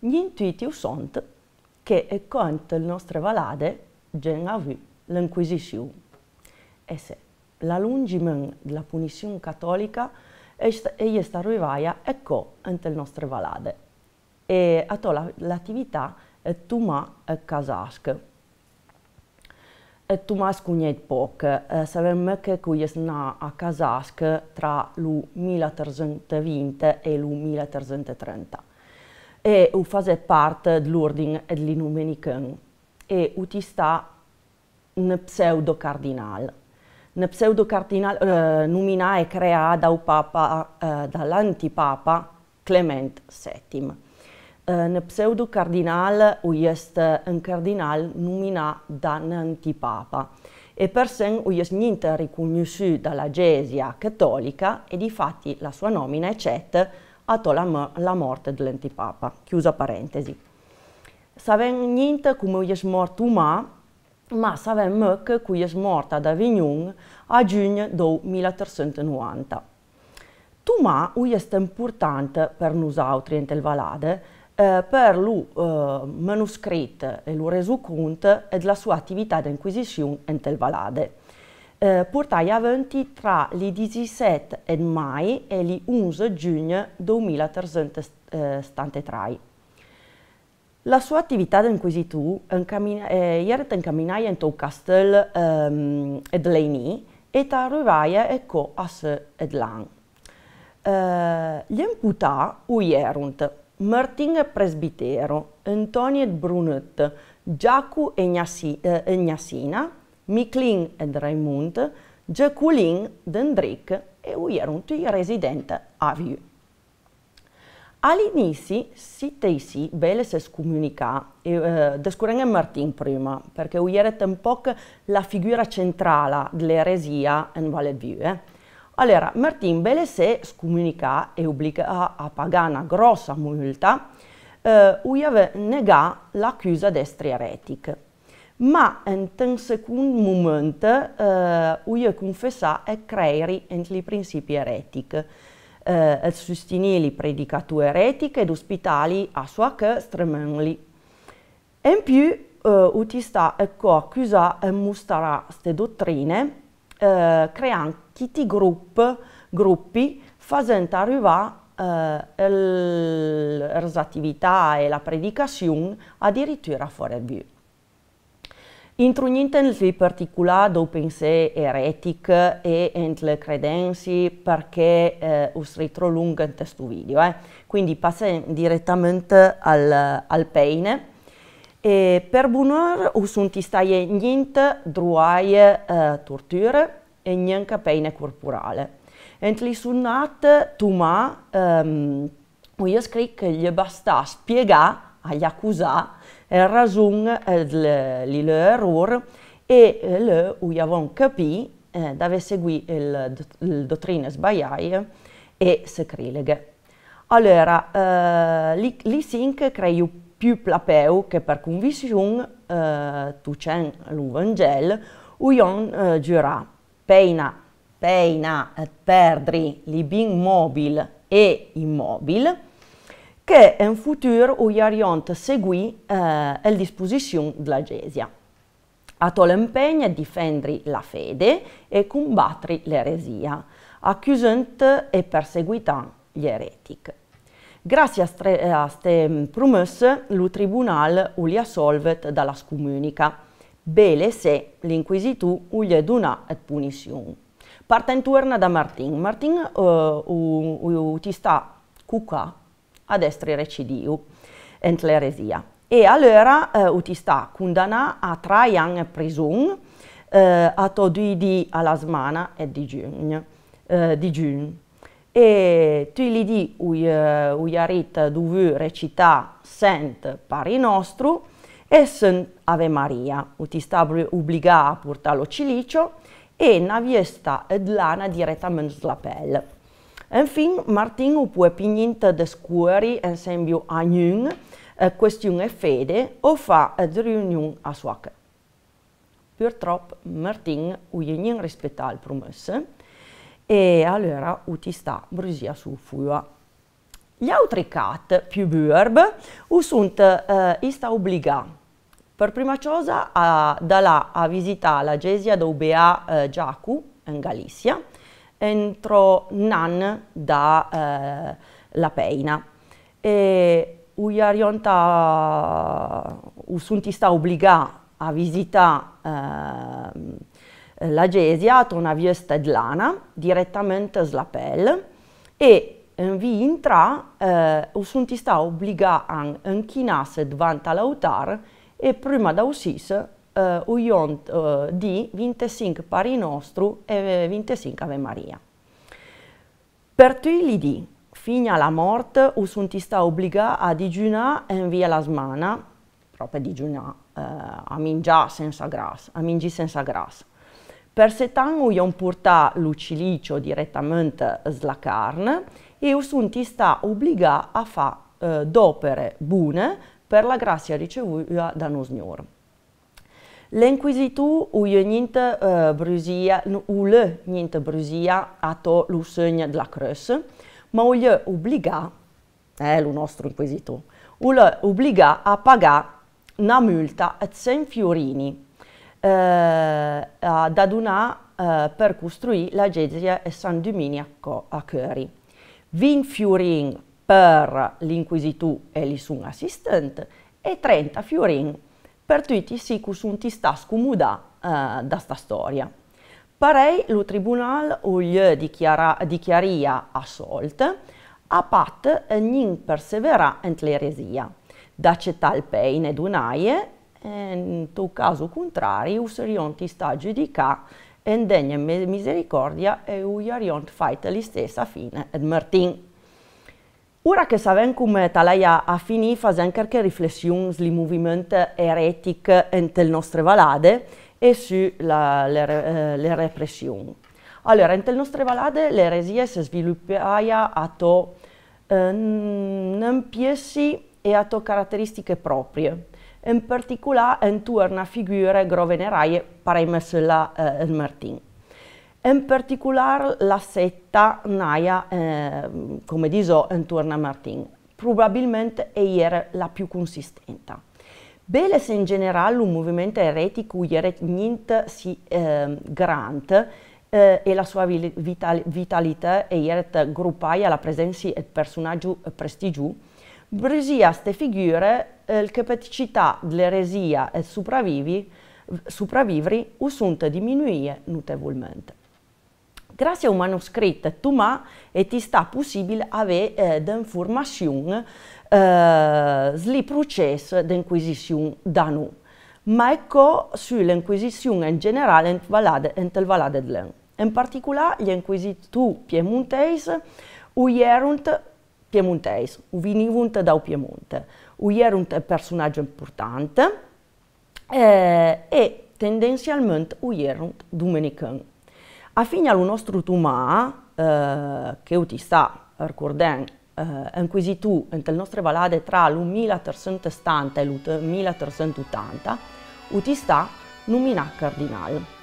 gli intuitiu sunt che e cont il nostro valade gen vu l'inquisizione. E se la lungimen della punizione cattolica egli sta arrivaia e co ante le nostre valade. E a to l'attività la, è tuma e casasc. E tumas cugnet poc, eh, sapem che qui è na a casasc tra il 1320 e il 1330 e un fa parte dell'ordine e dell'inumenican e utista un pseudo cardinale. Un pseudo cardinale eh, nomina e crea dal papa, eh, dall'antipapa Clement VII. Eh, un pseudo cardinale o est un cardinale nomina da un antipapa e per sé non è niente riconosciuto dalla Gesia cattolica e di fatti la sua nomina è CET atto la, la morte dell'antipapa, chiusa parentesi. Savem niente come è morto ma, ma savem che cui è morta ad Avignon a giugno del 1390. Tumà è importante per noi altri in Tel Valade eh, per il eh, manoscritto e il resoconto della sua attività di inquisizione in Tel Valade eh, portai avanti tra le 17 e mai e le 11 giugno 2373. Eh, La sua attività di inquisitù eh, era in in un castello ehm, ed e arrivai a se ed lan. Eh, gli imputati uierunt Martin Presbitero, Antonio Brunet, Giacu e Egnasina, Miclin e Raimund, Jacqueline Dendrick e uierunti residente a Vieux. All'inizio si tesi belle se scomunica, e, eh, descurene Martin prima, perché uierete un po' la figura centrale dell'eresia in Valle Vieux. Eh? Allora, Martin belle se scomunica e obbliga a pagare una grossa multa, eh, uieve nega l'accusa d'estri eretica ma in un secondo momento eh, io confessa e creare entri i principi eretici eh, e sostenere le predicature eretiche ed ospitali a sua che stremenli. In più, eh, utista e coaccusa e mostrare queste dottrine, eh, creando tutti gruppi, gruppi facendo arrivare euh, le attività e la predicazione addirittura fuori via. Intrunitensi particular do penser eretic e entle credensi perché eh, us lungo in questo video. Eh. Quindi passiamo direttamente al, al peine. E per buonor usun ti stai niente druaie eh, torture e niente peine corporale. Entli sunnat tuma, ehm, io che gli basta spiegare agli accusati razoun l'ile rour e eh, le où y avons capi eh, d'ave segui il, il dottrine sbagliaie e scrileghe. Allora, eh, l'Isink crei più plapeu che per convision eh, tu c'è l'Uvangel, uion eh, giura, peina, peina, perdri, libin mobile e immobile che en futur ho hi ont seguir eh, el disposició de l'Agesia. A tol empeny a difendere la fede e combattere l'eresia, accusando e perseguitando gli eretici. Grazie a queste eh, promesse, il tribunale li assolvet dalla scomunica, bele se l'inquisitù gli dona la punizione. Partenturna da Martin. Martin uh, u, u, u ti sta cucca a destra recidiu, ent l'eresia. E allora eh, utista condannà a tre anni prigione eh, a todui di alla smana e di giugno. Eh, di giugno. E tu gli di ui, uh, ui arit dovu recità sent pari nostru e sent Ave Maria, utista obbligà a portare lo cilicio e naviesta ed lana direttamente la pelle. Enfin, Martin u pue pignint descueri ensembiu a nun, eh, question e fede, o fa eh, de riunione a soac. Purtroppo Martin u jenin rispetta al promesse, e allora uti sta brusia su fua. Gli altri cat più burb sunt eh, ista obbligà. Per prima cosa a, da là a visitare la gesia d'Obea eh, Giacu in Galizia, entrò Nan da eh, La Peina e Uiarionta Usuntista obbligà a visitare eh, la Gesia a una via stedlana direttamente Slapel e in vi intra eh, Usuntista obbligà a inchinasse davanti all'altare e prima da Usis eh, uion eh, di 25 pari nostru e 25 Ave Maria. Per tui di, fino alla morte, us ti sta obbligato a digiunare in via la smana, proprio digiunare, eh, a mangiare senza grasso, a mangiare senza grasso. Per setan uion porta l'ucilicio direttamente sulla carne e us ti sta obbligato a fare eh, d'opere buone per la grazia ricevuta da nos Signore. L'inquisitu u je njinte uh, eh, bruzia, u le njinte bruzia a to l'usënjë dla krësë, ma u lë è e eh, lu nostru inquisitu, u lë a pagare una multa e 100 fiorini uh, eh, da donare uh, per costruire la Gezia e San Dumini a, Co Cori. 20 fiorini per l'inquisitu e il suo assistente e 30 fiorini per Pertuiti sicus untis tascum uda eh, da sta storia. Parei lo tribunal ugl dichiara, dichiaria assolt, a pat nin persevera ent l'eresia, da cetal peine dunaie, in tuo caso contrarius rionti sta e endegna misericordia e uiariont fait stessa fine ed martin. Ora che sabem cum talaia a fini, facciamo qualche riflessione sul movimento eretico nel nostre valade e sulle eh, repressioni. Allora, nel nostre valade l'eresia si sviluppaia a to eh, nempiesi e a to caratteristiche proprie, in particolare intorno a figure groveneraie, paremesse la eh, Martin. In particolare la setta naia, eh, come dicevo, intorno a Martin, probabilmente era la più consistente. se in generale un movimento eretico era niente si eh, grant eh, e la sua vital vitalità era gruppata alla presenza di personaggi prestigio, Bresia ste figure, eh, la capacità dell'eresia e sopravvivi, sopravvivere, ussunt diminuire notevolmente grazie a un manoscritto Tumà e ti sta possibile avere eh, d'informazioni eh, sli processi d'inquisizione da noi, ma ecco sull'inquisizione in generale in Valade, in Valade dell'En. In particolare gli inquisitori piemontesi uierunt piemontesi, venivunt dal Piemonte, uierunt un personaggio importante eh, e tendenzialmente uierunt domenicani. Afinia l'unostrutuma, eh, che utista ricordem, eh, inquisitù nel nostre valade tra l'1370 e l'1380, utista nominà cardinale.